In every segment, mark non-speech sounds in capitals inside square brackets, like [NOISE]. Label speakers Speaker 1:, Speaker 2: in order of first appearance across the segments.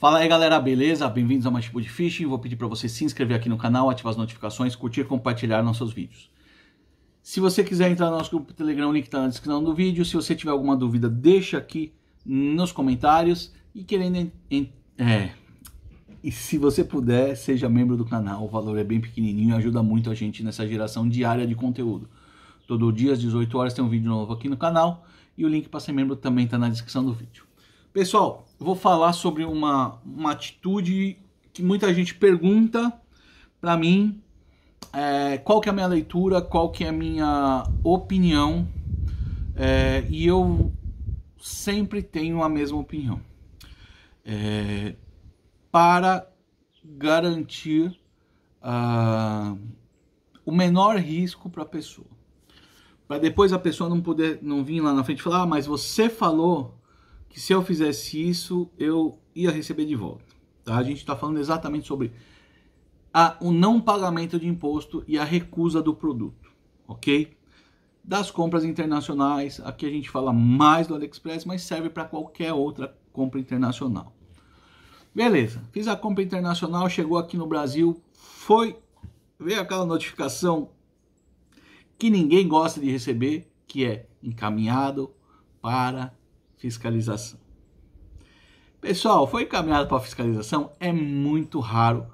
Speaker 1: Fala aí galera, beleza? Bem-vindos a mais tipo de fishing. Vou pedir para você se inscrever aqui no canal, ativar as notificações, curtir e compartilhar nossos vídeos. Se você quiser entrar no nosso grupo Telegram, o link está na descrição do vídeo. Se você tiver alguma dúvida, deixa aqui nos comentários. E querendo. Em, é, e se você puder, seja membro do canal. O valor é bem pequenininho e ajuda muito a gente nessa geração diária de conteúdo. Todo dia às 18 horas tem um vídeo novo aqui no canal. E o link para ser membro também está na descrição do vídeo. Pessoal, vou falar sobre uma, uma atitude que muita gente pergunta para mim é, qual que é a minha leitura, qual que é a minha opinião é, e eu sempre tenho a mesma opinião. É, para garantir uh, o menor risco para a pessoa. Para depois a pessoa não poder não vir lá na frente e falar, ah, mas você falou que se eu fizesse isso, eu ia receber de volta. Tá? A gente está falando exatamente sobre a, o não pagamento de imposto e a recusa do produto, ok? Das compras internacionais, aqui a gente fala mais do AliExpress, mas serve para qualquer outra compra internacional. Beleza, fiz a compra internacional, chegou aqui no Brasil, foi, veio aquela notificação que ninguém gosta de receber, que é encaminhado para fiscalização. Pessoal, foi encaminhado para fiscalização, é muito raro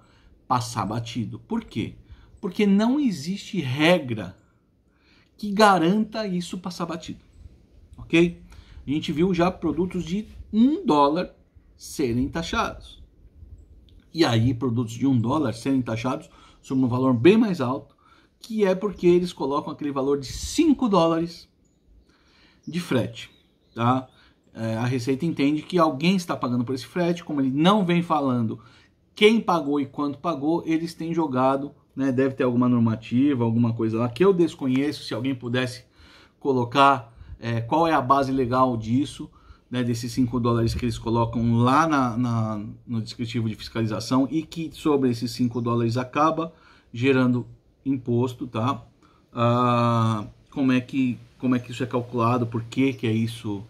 Speaker 1: passar batido. Por quê? Porque não existe regra que garanta isso passar batido. Ok? A gente viu já produtos de um dólar serem taxados. E aí, produtos de um dólar serem taxados sobre um valor bem mais alto, que é porque eles colocam aquele valor de 5 dólares de frete. Tá? É, a Receita entende que alguém está pagando por esse frete, como ele não vem falando quem pagou e quanto pagou, eles têm jogado, né? Deve ter alguma normativa, alguma coisa lá que eu desconheço. Se alguém pudesse colocar é, qual é a base legal disso, né? Desses 5 dólares que eles colocam lá na, na, no descritivo de fiscalização e que sobre esses 5 dólares acaba gerando imposto, tá? Ah, como é que como é que isso é calculado? Por que que é isso?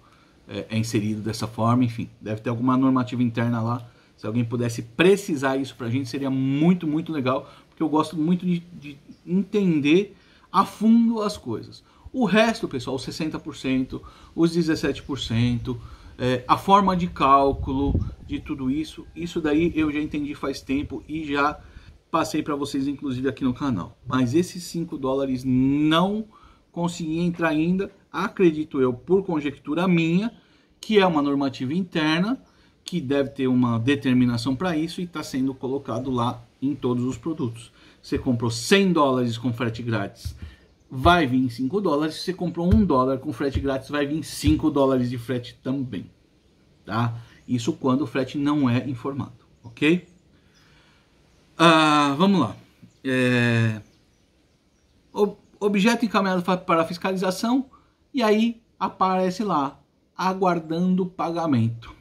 Speaker 1: é, é inserido dessa forma, enfim, deve ter alguma normativa interna lá. Se alguém pudesse precisar isso para a gente, seria muito, muito legal, porque eu gosto muito de, de entender a fundo as coisas. O resto, pessoal, os 60%, os 17%, é, a forma de cálculo de tudo isso, isso daí eu já entendi faz tempo e já passei para vocês, inclusive aqui no canal. Mas esses 5 dólares não consegui entrar ainda, acredito eu, por conjectura minha, que é uma normativa interna, que deve ter uma determinação para isso e está sendo colocado lá em todos os produtos. Você comprou 100 dólares com frete grátis, vai vir 5 dólares. Se você comprou 1 dólar com frete grátis, vai vir 5 dólares de frete também. Tá? Isso quando o frete não é informado, ok? Ah, vamos lá. É... Objeto encaminhado para fiscalização e aí aparece lá, aguardando pagamento,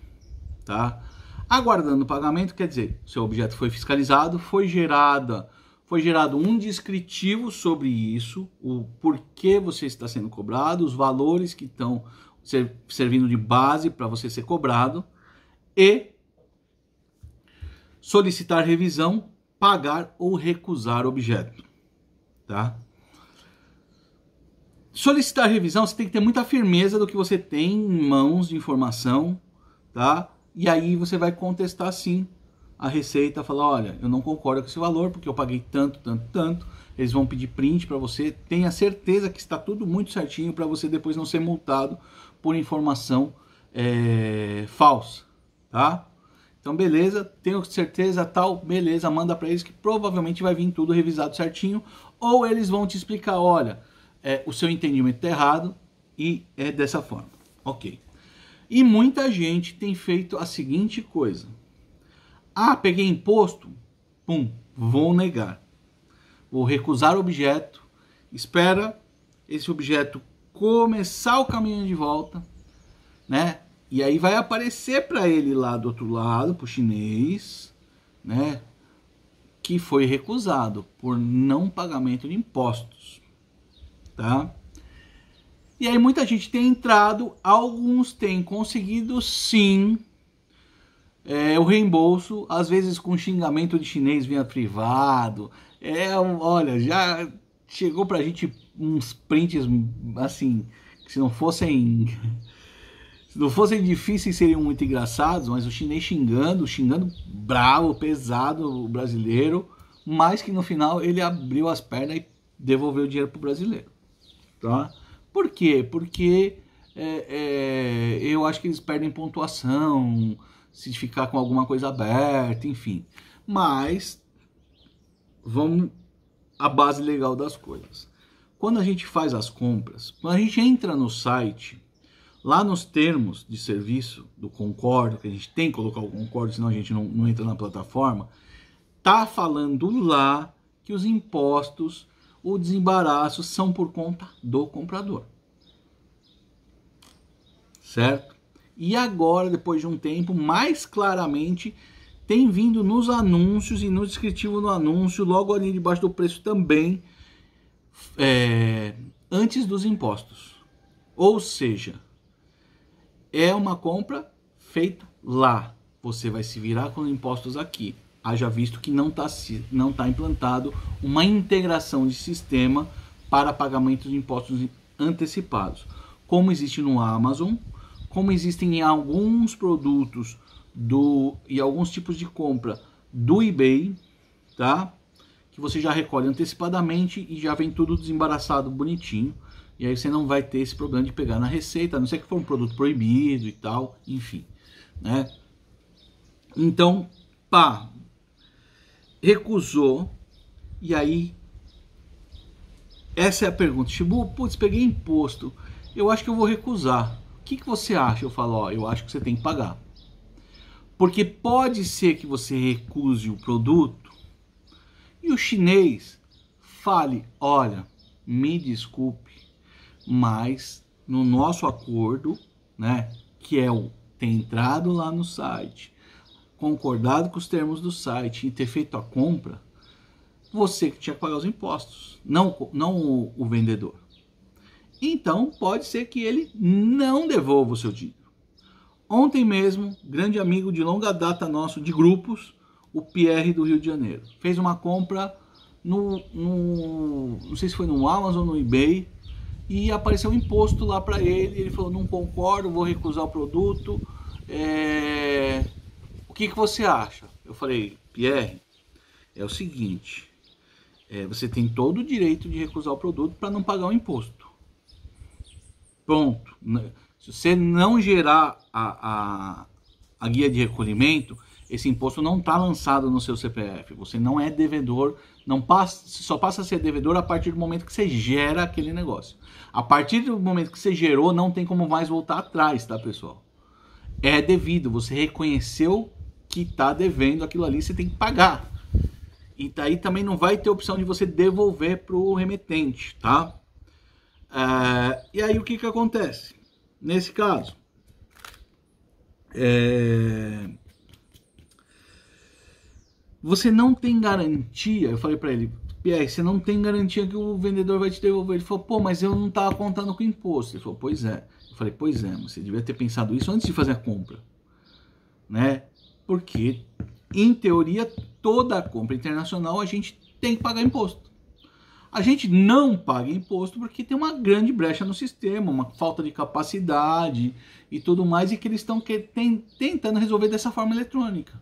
Speaker 1: tá? Aguardando pagamento quer dizer, seu objeto foi fiscalizado, foi gerada, foi gerado um descritivo sobre isso, o porquê você está sendo cobrado, os valores que estão servindo de base para você ser cobrado e solicitar revisão, pagar ou recusar o objeto, tá? Solicitar revisão, você tem que ter muita firmeza do que você tem em mãos de informação, tá? E aí você vai contestar sim a receita, falar, olha, eu não concordo com esse valor porque eu paguei tanto, tanto, tanto. Eles vão pedir print para você. Tenha certeza que está tudo muito certinho para você depois não ser multado por informação é, falsa, tá? Então, beleza, tenho certeza, tal, beleza, manda para eles que provavelmente vai vir tudo revisado certinho, ou eles vão te explicar, olha, é, o seu entendimento está errado e é dessa forma. Ok. E muita gente tem feito a seguinte coisa: ah, peguei imposto, pum, vou negar. Vou recusar o objeto, espera esse objeto começar o caminho de volta, né? E aí vai aparecer para ele lá do outro lado, pro chinês, né? Que foi recusado por não pagamento de impostos tá? E aí muita gente tem entrado, alguns têm conseguido sim é, o reembolso, às vezes com xingamento de chinês via privado. É, olha, já chegou pra gente uns prints assim, que se não fossem [LAUGHS] se não fossem difíceis seriam muito engraçados, mas o chinês xingando, xingando bravo, pesado o brasileiro, mas que no final ele abriu as pernas e devolveu o dinheiro pro brasileiro. Tá? Por quê? Porque é, é, eu acho que eles perdem pontuação se ficar com alguma coisa aberta, enfim. Mas vamos à base legal das coisas. Quando a gente faz as compras, quando a gente entra no site, lá nos termos de serviço do Concordo, que a gente tem que colocar o Concordo, senão a gente não, não entra na plataforma, tá falando lá que os impostos o desembaraço são por conta do comprador. Certo? E agora, depois de um tempo, mais claramente tem vindo nos anúncios e no descritivo do anúncio, logo ali debaixo do preço também, é, antes dos impostos. Ou seja, é uma compra feita lá. Você vai se virar com impostos aqui haja visto que não está não tá implantado uma integração de sistema para pagamento de impostos antecipados, como existe no Amazon, como existem em alguns produtos do e alguns tipos de compra do eBay, tá? Que você já recolhe antecipadamente e já vem tudo desembaraçado bonitinho. E aí você não vai ter esse problema de pegar na receita, a não ser que for um produto proibido e tal, enfim, né? Então, pá, recusou, e aí essa é a pergunta. Shibu, putz, peguei imposto. Eu acho que eu vou recusar. O que, que você acha? Eu falo, ó, eu acho que você tem que pagar. Porque pode ser que você recuse o produto e o chinês fale, olha, me desculpe, mas no nosso acordo, né, que é o ter entrado lá no site, concordado com os termos do site e ter feito a compra, você que tinha que pagar os impostos, não, não o, o vendedor. Então, pode ser que ele não devolva o seu dinheiro. Ontem mesmo, grande amigo de longa data nosso de grupos, o Pierre do Rio de Janeiro, fez uma compra no, no não sei se foi no Amazon no eBay e apareceu um imposto lá para ele. Ele falou: não concordo, vou recusar o produto. É, que, que você acha? Eu falei, Pierre, é o seguinte, é, você tem todo o direito de recusar o produto para não pagar o imposto. Pronto. Né? Se você não gerar a, a, a guia de recolhimento, esse imposto não está lançado no seu CPF. Você não é devedor, não passa, só passa a ser devedor a partir do momento que você gera aquele negócio. A partir do momento que você gerou, não tem como mais voltar atrás, tá, pessoal? É devido, você reconheceu que está devendo aquilo ali, você tem que pagar. E daí também não vai ter opção de você devolver para o remetente, tá? É, e aí o que, que acontece? Nesse caso, é, você não tem garantia, eu falei para ele, Pierre, você não tem garantia que o vendedor vai te devolver. Ele falou, pô, mas eu não estava contando com imposto. Ele falou, pois é. Eu falei, pois é, você devia ter pensado isso antes de fazer a compra, né? Porque, em teoria, toda compra internacional a gente tem que pagar imposto. A gente não paga imposto porque tem uma grande brecha no sistema, uma falta de capacidade e tudo mais, e que eles estão tentando resolver dessa forma eletrônica.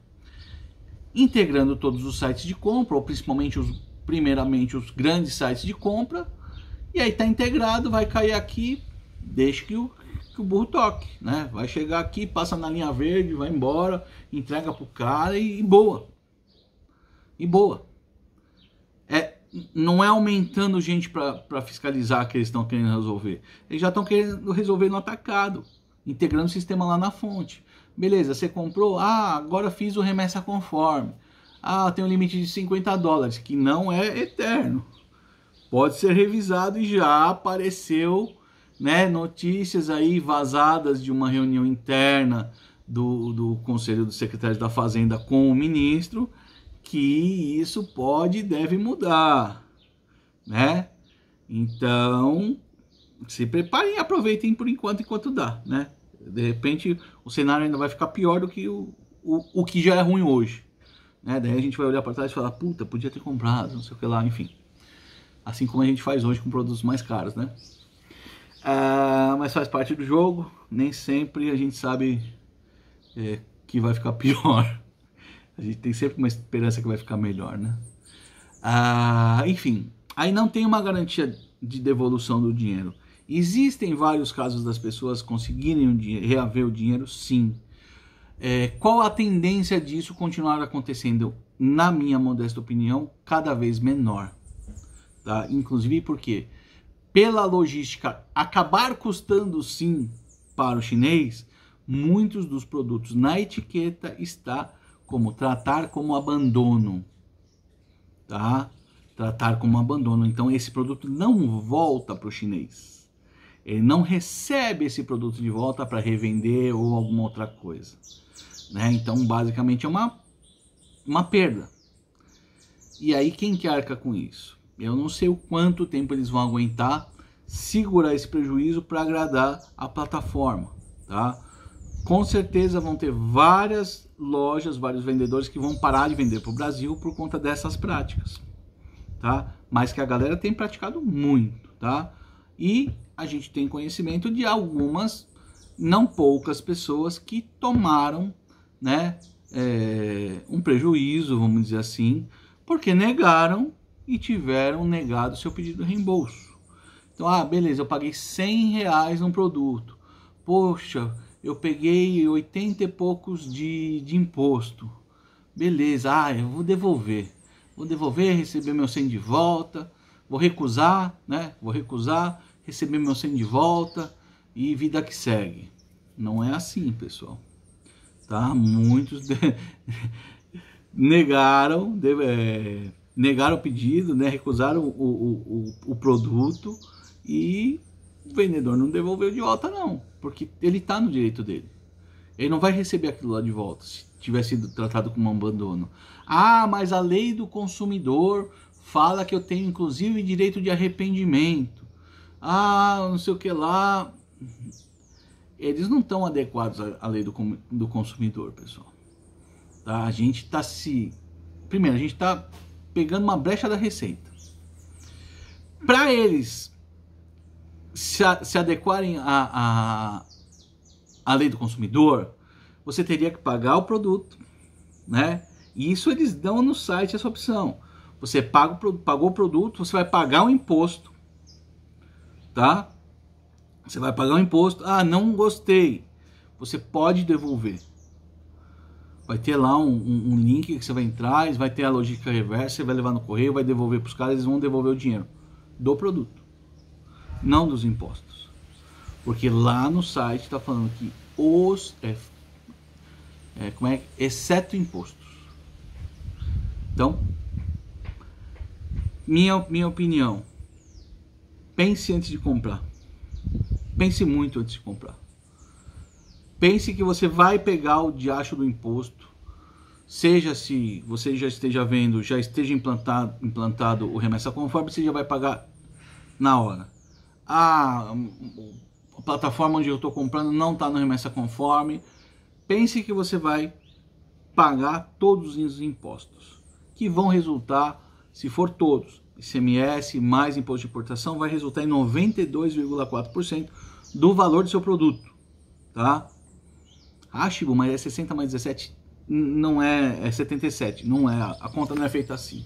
Speaker 1: Integrando todos os sites de compra, ou principalmente os, primeiramente os grandes sites de compra, e aí está integrado, vai cair aqui, deixa que o que o burro toque, né? Vai chegar aqui, passa na linha verde, vai embora, entrega pro cara e, e boa. E boa. É, não é aumentando gente para fiscalizar que eles estão querendo resolver. Eles já estão querendo resolver no atacado, integrando o sistema lá na fonte. Beleza, você comprou? Ah, agora fiz o remessa conforme. Ah, tem um limite de 50 dólares, que não é eterno. Pode ser revisado e já apareceu né, notícias aí vazadas de uma reunião interna do, do Conselho do secretário da Fazenda com o ministro, que isso pode e deve mudar, né? Então, se preparem e aproveitem por enquanto, enquanto dá, né? De repente, o cenário ainda vai ficar pior do que o, o, o que já é ruim hoje, né? Daí a gente vai olhar para trás e falar, puta, podia ter comprado, não sei o que lá, enfim. Assim como a gente faz hoje com produtos mais caros, né? Ah, mas faz parte do jogo, nem sempre a gente sabe é, que vai ficar [LAUGHS] pior. A gente tem sempre uma esperança que vai ficar melhor, né? Ah, enfim, aí não tem uma garantia de devolução do dinheiro. Existem vários casos das pessoas conseguirem o dinheiro, reaver o dinheiro, sim. É, qual a tendência disso continuar acontecendo? Na minha modesta opinião, cada vez menor. Tá? Inclusive porque quê? pela logística acabar custando sim para o chinês, muitos dos produtos na etiqueta está como tratar como abandono, tá? Tratar como abandono. Então esse produto não volta para o chinês. Ele não recebe esse produto de volta para revender ou alguma outra coisa, né? Então basicamente é uma uma perda. E aí quem que arca com isso? Eu não sei o quanto tempo eles vão aguentar segurar esse prejuízo para agradar a plataforma, tá? Com certeza vão ter várias lojas, vários vendedores que vão parar de vender para o Brasil por conta dessas práticas, tá? Mas que a galera tem praticado muito, tá? E a gente tem conhecimento de algumas, não poucas pessoas que tomaram, né, é, um prejuízo, vamos dizer assim, porque negaram e tiveram negado seu pedido de reembolso. Então, ah, beleza, eu paguei 100 reais num produto. Poxa, eu peguei 80 e poucos de, de imposto. Beleza, ah, eu vou devolver. Vou devolver, receber meu 100 de volta. Vou recusar, né? Vou recusar, receber meu 100 de volta e vida que segue. Não é assim, pessoal. Tá? Muitos [LAUGHS] de... negaram. deve É negaram o pedido, né? recusaram o, o, o, o produto e o vendedor não devolveu de volta não, porque ele está no direito dele. Ele não vai receber aquilo lá de volta se tiver sido tratado como um abandono. Ah, mas a lei do consumidor fala que eu tenho inclusive direito de arrependimento. Ah, não sei o que lá. Eles não estão adequados à lei do, do consumidor, pessoal. Tá? A gente está se. Primeiro, a gente está pegando uma brecha da receita. Para eles se, a, se adequarem à a, lei do consumidor, você teria que pagar o produto, né? E isso eles dão no site essa opção. Você paga, pagou o produto, você vai pagar o imposto, tá? Você vai pagar o imposto. Ah, não gostei. Você pode devolver. Vai ter lá um, um, um link que você vai entrar, vai ter a logística reversa, você vai levar no correio, vai devolver para os caras, eles vão devolver o dinheiro do produto, não dos impostos. Porque lá no site está falando que os. É, é, como é? Exceto impostos. Então, minha, minha opinião. Pense antes de comprar. Pense muito antes de comprar. Pense que você vai pegar o diacho do imposto, seja se você já esteja vendo, já esteja implantado, implantado o remessa conforme, você já vai pagar na hora. a plataforma onde eu estou comprando não está no remessa conforme. Pense que você vai pagar todos os impostos, que vão resultar, se for todos, ICMS mais imposto de importação, vai resultar em 92,4% do valor do seu produto, tá? Hashibo, mas é 60 mais 17, não é, é 77, não é, a conta não é feita assim.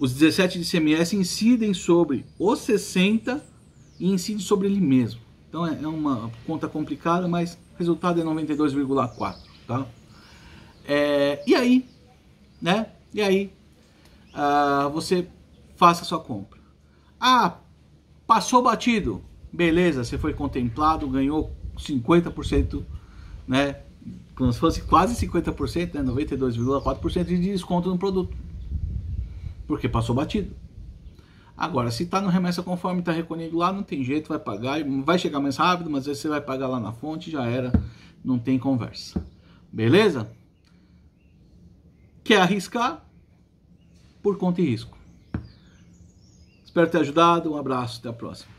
Speaker 1: Os 17 de CMS incidem sobre o 60 e incidem sobre ele mesmo. Então é, é uma conta complicada, mas o resultado é 92,4, tá? É, e aí, né? E aí, uh, você faça sua compra. Ah, passou batido. Beleza, você foi contemplado, ganhou 50% né? Como se fosse quase 50%, né? 92,4% de desconto no produto. Porque passou batido. Agora, se está no remessa conforme está recolhido lá, não tem jeito, vai pagar, vai chegar mais rápido, mas aí você vai pagar lá na fonte, já era, não tem conversa. Beleza? Quer arriscar? Por conta e risco. Espero ter ajudado, um abraço, até a próxima.